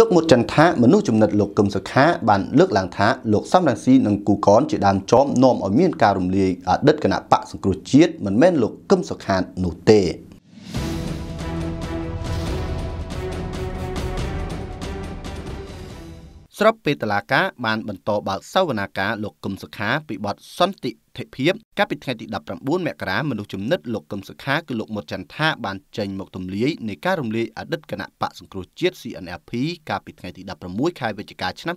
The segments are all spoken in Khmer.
លោកមុតចន្ទថាមនុស្សចំណិតលោកកឹមសុខា បានលើកឡើងថាលោកសំរងស៊ីនិងគូកនជាដើមចោមនាំឲ្យមានការរំលាយអតីតគណៈបកសង្គ្រោះជាតិមិនមែនលោកកឹមសុខានោះទេស្របពេលតឡាកាបានបន្តបើកសវនាការលោកកឹមសុខាពីបទសន្តិធិភាពកាលពីថ្ងៃទី19មករាមនុស្សជំនិតលោកកឹមសុខាគឺលោកមុតចន្ទថាបានចេញមកទម្លាយនៃការរំលាយអតីតគណៈបកសង្គ្រោះជាតិ CNLP កាលពីថ្ងៃទី16ខែវិច្ឆិកាឆ្នាំ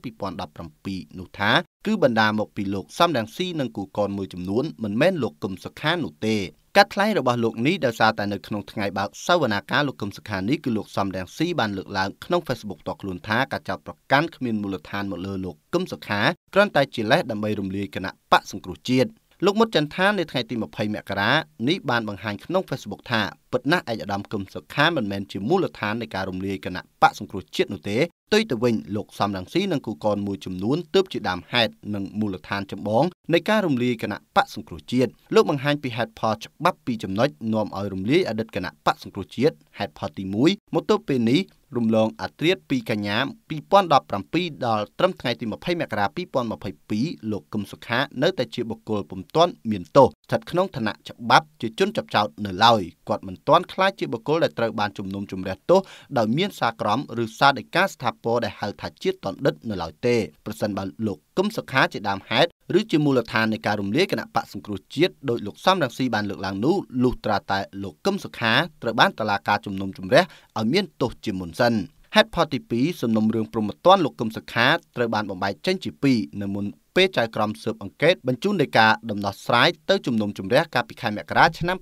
2017នោះថាគឺបណ្ដាមកពីលោកសំរងស៊ីនិងគូកនមួយចំនួនមិនមែនលោកកឹមសុខានោះទេការថ្លែងរបស់លោកនេះដោយសារតែនៅក្នុងថ្ងៃបើកសវនាការលោកកឹមសុខានេះគឺលោកសំរងស៊ីបានលើកឡើងក្នុង Facebook តខ្លួនថាការចោទប្រកាន់គ្មានមូលដ្ឋានមកលើលោកកឹមសុខាគ្រាន់តែជាលេសដើម្បីរំលាយគណៈបកសង្គ្រោះជាតិលោកមុតចន្ទថានៅថ្ងៃទី20មករានេះបានបង្ហាញក្នុង Facebook ថាពិតណាស់ឯកឧត្តមកឹមសុខាមិនមែនជាមូលដ្ឋាននៃការរំលាយគណៈបកសង្គ្រោះជាតិនោះទេផ្ទុយទៅវិញលោកសំរងស៊ីនិងគូកនមួយចំនួនទើបជាដើមហេតុនិងមូលដ្ឋានចម្បងនៃការរំលាយគណៈបកសង្គ្រោះជាតិលោកបង្ហាញពីហេតុផលច្បាប់ពីរចំណុចនាំឲ្យរំលាយអតីតគណៈបកសង្គ្រោះជាតិហេតុផលទី1មកទល់ពេលនេះរំលងអត្រាពីកញ្ញា2017ដល់ត្រឹមថ្ងៃទី20មករា2022លោកកឹមសុខា នៅតែជាបុគ្គលពុំទាន់មានទោសស្ថិតក្នុងឋានៈច្បាប់ជាជនចាប់ចោតនៅឡើយគាត់មិនទាន់ខ្លាចជាបុគ្គលដែលត្រូវបានជំនុំជម្រះទោសដោយមានសារក្រមឬសារដីកាស្ថាពរដែលហៅថាជាតណ្ឌិតនៅឡើយទេប្រសិនបើលោកកឹមសុខាជាដើមហេតុឬជាមូលដ្ឋាននៃការរំលាយគណៈបកសង្គ្រោះជាតិដោយលោកសំរងស៊ីបានលើកឡើងនោះលុះត្រាតែលោកកឹមសុខាត្រូវបានតឡាការជំនុំជម្រះឲ្យមានទោសជាមុនសិនហេតុផលទី2សំណុំរឿងព្រមត្តនលោកកឹមសុខាត្រូវបានបំបែកចេញជា2នៅមុនពេលចៅក្រមស៊ើបអង្កេតបញ្ជូននៃការដំណោះស្រាយទៅជំនុំជម្រះកាលពីខែមករាឆ្នាំ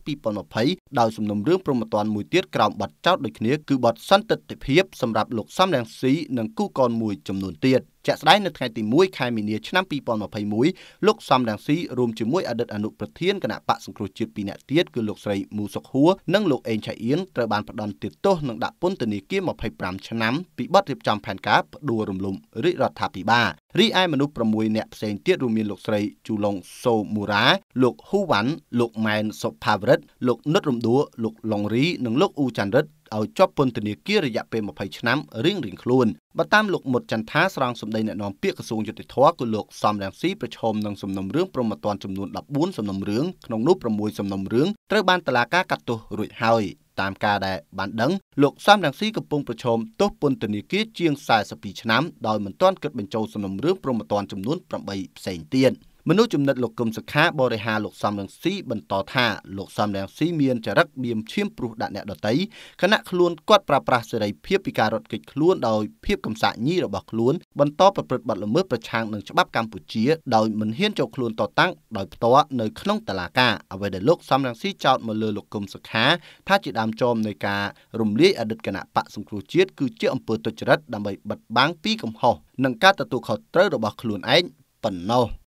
2020ដោយសំណុំរឿងព្រមត្តនមួយទៀតក្រោមបទចោទដូចគ្នាគឺបទសន្តិទិភាពសម្រាប់លោកសំរងស៊ីនិងគូកនមួយចំនួនទៀត។ជាក់ស្ដែងនៅថ្ងៃទី1ខែមីនាឆ្នាំ2021លោកសំរងស៊ីរួមជាមួយអតីតអនុប្រធានគណៈបកសង្គ្រោះជាតិ2នាក់ទៀតគឺលោកស្រីមូសុកហួរនិងលោកអេងឆៃអៀនត្រូវបានផ្ដន្ទាទោសនិងដាក់ពន្ធនាគារ25ឆ្នាំពីបទរៀបចំផែនការផ្ដួលរំលំរាជរដ្ឋាភិបាលរីឯមនុស្ស6នាក់ផ្សេងទៀតរួមមានលោកស្រីជូឡុងសូមូរ៉ាលោកហ៊ូវ៉ាន់លោកម៉ែនសុផាវរិត លោកនុតរំដួលលោកឡុងរីនិងលោកអ៊ូចាន់រិតឲ្យជាប់ពន្ធនាគាររយៈពេល20ឆ្នាំរៀងៗខ្លួនបើតាមលោកមុតចន្ទថាស្រង់សម្ដីអ្នកនាំពាក្យក្រសួងយុតិធធគឺលោកសំរងស៊ីប្រឈមនឹងសំណុំរឿងព្រមត្តនចំនួន14សំណុំរឿងក្នុងនោះ6សំណុំរឿងត្រូវបានតុលាការកាត់ទោសរួចហើយតាមការដែលបានដឹងលោកសំរងស៊ីកំពុងប្រឈមទោសពន្ធនាគារជាង42ឆ្នាំដោយមិនទាន់គិតបញ្ចូលសំណុំរឿងព្រមត្តនចំនួន8ផ្សេងទៀត។មនុស្សចំណិតលោកកឹមសុខាបរិហារលោកសំរងស៊ីបន្តថាលោកសំរងស៊ីមានចរិតមៀមឈាមព្រោះដាក់អ្នកដតីគណៈខ្លួនគាត់ប្រើប្រាស់សេរីភាពពីការរត់គេចខ្លួនដោយភាពកំសាកញីរបស់ខ្លួនបន្តប្រព្រឹត្តបទល្មើសប្រឆាំងនឹងច្បាប់កម្ពុជាដោយមិនហ៊ានចូលខ្លួនតតាំងដោយផ្ទាល់នៅក្នុងតុលាការអ្វីដែលលោកសំរងស៊ីចោទមកលើលោកកឹមសុខាថាជាដើមចមនៃការរំលាយអតីតគណៈបកសង្គ្រោះជាតិគឺជា អំពើទុច្ចរិតដើម្បីបិទបាំងពីកំហុសនិងការទទួលខុសត្រូវរបស់ខ្លួនឯងប៉ុណ្ណោះ